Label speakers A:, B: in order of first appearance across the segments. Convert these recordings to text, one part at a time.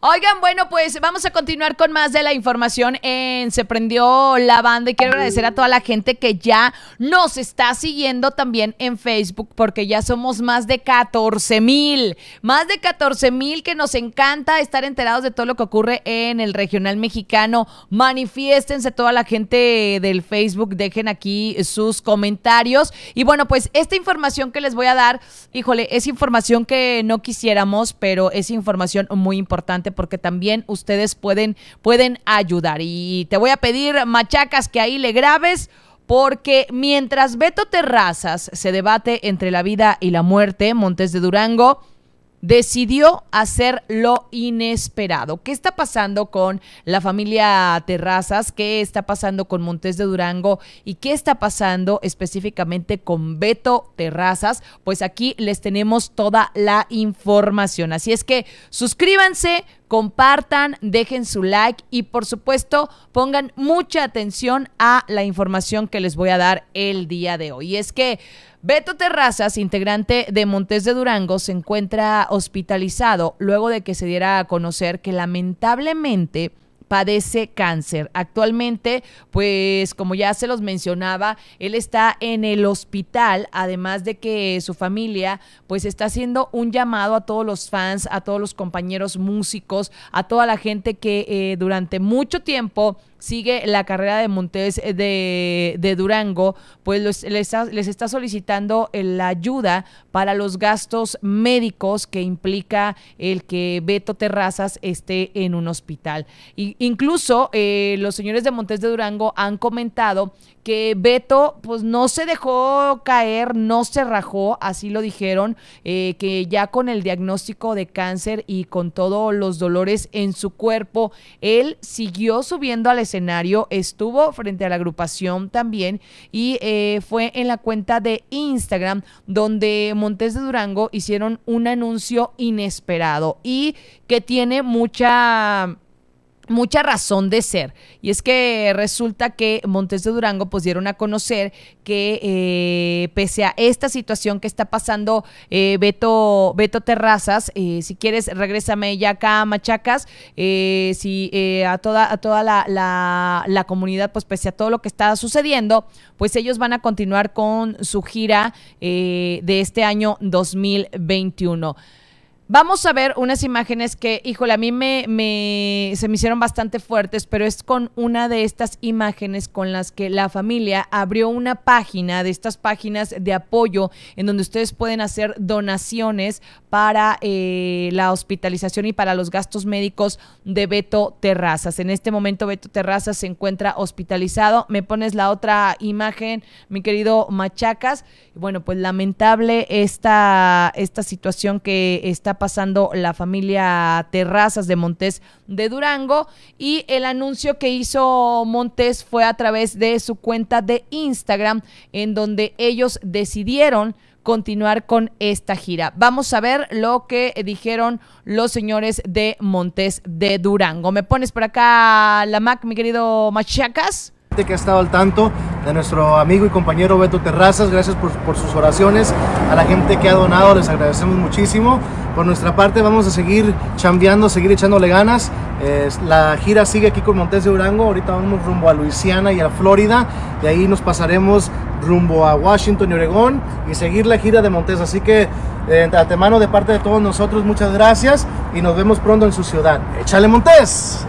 A: Oigan, bueno, pues vamos a continuar con más de la información en eh, Se Prendió la Banda y quiero agradecer a toda la gente que ya nos está siguiendo también en Facebook porque ya somos más de 14 mil, más de 14 mil que nos encanta estar enterados de todo lo que ocurre en el regional mexicano. Manifiéstense toda la gente del Facebook, dejen aquí sus comentarios y bueno, pues esta información que les voy a dar, híjole, es información que no quisiéramos, pero es información muy importante porque también ustedes pueden, pueden ayudar. Y te voy a pedir, machacas, que ahí le grabes porque mientras Beto Terrazas se debate entre la vida y la muerte, Montes de Durango decidió hacer lo inesperado. ¿Qué está pasando con la familia Terrazas? ¿Qué está pasando con Montes de Durango? ¿Y qué está pasando específicamente con Beto Terrazas? Pues aquí les tenemos toda la información. Así es que suscríbanse, compartan, dejen su like y por supuesto pongan mucha atención a la información que les voy a dar el día de hoy. Y es que Beto Terrazas, integrante de Montes de Durango, se encuentra hospitalizado luego de que se diera a conocer que lamentablemente padece cáncer. Actualmente, pues como ya se los mencionaba, él está en el hospital, además de que su familia pues está haciendo un llamado a todos los fans, a todos los compañeros músicos, a toda la gente que eh, durante mucho tiempo sigue la carrera de Montes eh, de, Durango, pues les, está, solicitando eh, la ayuda para los gastos médicos que implica el que Beto Terrazas esté en un hospital. incluso eh, los señores de Montes de Durango han comentado que Beto pues no se dejó caer, no se rajó, así lo dijeron, que ya con el diagnóstico de cáncer y con todos los dolores en su cuerpo, él siguió subiendo al escenario, estuvo frente a la agrupación también y eh, fue en la cuenta de Instagram donde Montes de Durango hicieron un anuncio inesperado y que tiene mucha mucha razón de ser. Y es que resulta que Montes de Durango pues dieron a conocer que eh, pese a esta situación que está pasando eh, Beto, Beto Terrazas, eh, si quieres regrésame ya acá a Machacas, eh, si a toda, a toda la, la, la, comunidad pues pese a todo lo que está sucediendo, pues ellos van a continuar con su gira de este año 2021. Vamos a ver unas imágenes que, híjole, a mí me, se me hicieron bastante fuertes, pero es con una de estas imágenes con las que la familia abrió una página de estas páginas de apoyo en donde ustedes pueden hacer donaciones para eh, la hospitalización y para los gastos médicos de Beto Terrazas. En este momento Beto Terrazas se encuentra hospitalizado. Me pones la otra imagen, mi querido Machacas. Bueno, pues lamentable esta, esta situación que está pasando la familia Terrazas de Montes de Durango y el anuncio que hizo Montes fue a través de su cuenta de Instagram en donde ellos decidieron continuar con esta gira. Vamos a ver lo que dijeron los señores de Montes de Durango. ¿Me pones por acá la Mac, mi querido Machacas? que ha estado al tanto, de nuestro amigo y compañero Beto Terrazas, gracias por, sus oraciones, a la gente que ha donado, les agradecemos muchísimo. Por nuestra parte vamos a seguir chambeando, seguir echándole ganas. la gira sigue aquí con Montes de Durango, ahorita vamos rumbo a Luisiana y a Florida, de ahí nos pasaremos rumbo a Washington y Oregón y seguir la gira de Montes. Así que eh, de de parte de todos nosotros, muchas gracias y nos vemos pronto en su ciudad. ¡Échale Montes!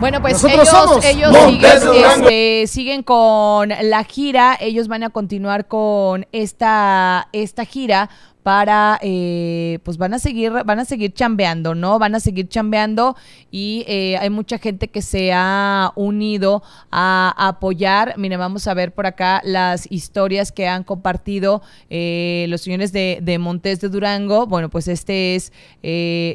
A: Bueno, pues ellos, este, siguen, con la gira, ellos van a continuar con esta, esta gira para eh, pues van a seguir van a seguir chambeando no van a seguir chambeando y eh, hay mucha gente que se ha unido a apoyar mira vamos a ver por acá las historias que han compartido eh, los señores de, de, Montes de Durango bueno pues este es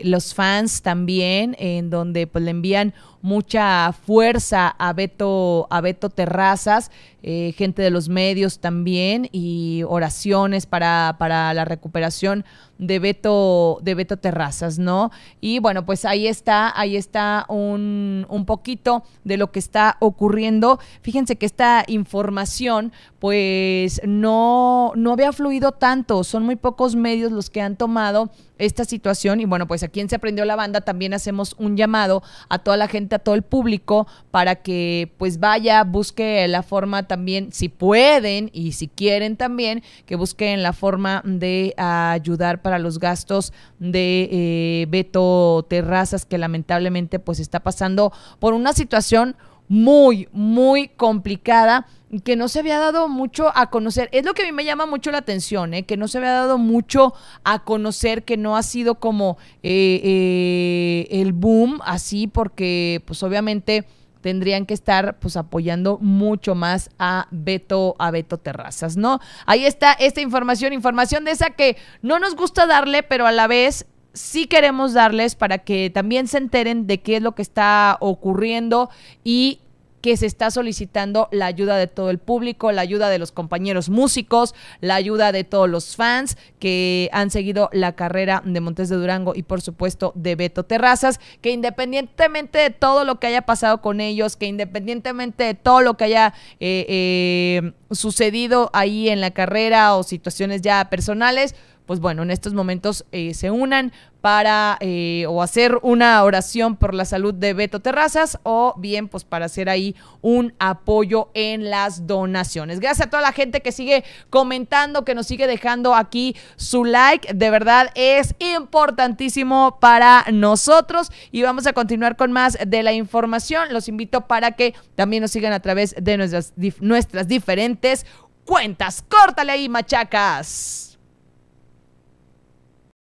A: los fans también en donde pues le envían mucha fuerza a Beto, Terrazas, eh, gente de los medios también y oraciones para, para la recuperación de Beto, de Beto Terrazas, ¿no? Y bueno, pues ahí está, ahí está un, poquito de lo que está ocurriendo. Fíjense que esta información, pues no, no había fluido tanto, son muy pocos medios los que han tomado esta situación y bueno, pues a quien Se Aprendió la Banda también hacemos un llamado a toda la gente, a todo el público para que pues vaya, busque la forma también, si pueden y si quieren también, que busquen la forma de ayudar para los gastos de eh, Beto Terrazas, que lamentablemente pues está pasando por una situación muy, muy complicada que no se había dado mucho a conocer. Es lo que a mí me llama mucho la atención, ¿eh? que no se había dado mucho a conocer, que no ha sido como eh, el boom así, porque pues obviamente tendrían que estar pues apoyando mucho más a Beto, a Beto Terrazas, ¿no? Ahí está esta información, información de esa que no nos gusta darle, pero a la vez sí queremos darles para que también se enteren de qué es lo que está ocurriendo y que se está solicitando la ayuda de todo el público, la ayuda de los compañeros músicos, la ayuda de todos los fans que han seguido la carrera de Montes de Durango y por supuesto de Beto Terrazas, que independientemente de todo lo que haya pasado con ellos, que independientemente de todo lo que haya eh, eh, sucedido ahí en la carrera o situaciones ya personales, pues bueno, en estos momentos eh, se unan para eh, o hacer una oración por la salud de Beto Terrazas o bien pues para hacer ahí un apoyo en las donaciones. Gracias a toda la gente que sigue comentando, que nos sigue dejando aquí su like. De verdad es importantísimo para nosotros y vamos a continuar con más de la información. Los invito para que también nos sigan a través de nuestras, nuestras diferentes cuentas. Córtale ahí, machacas.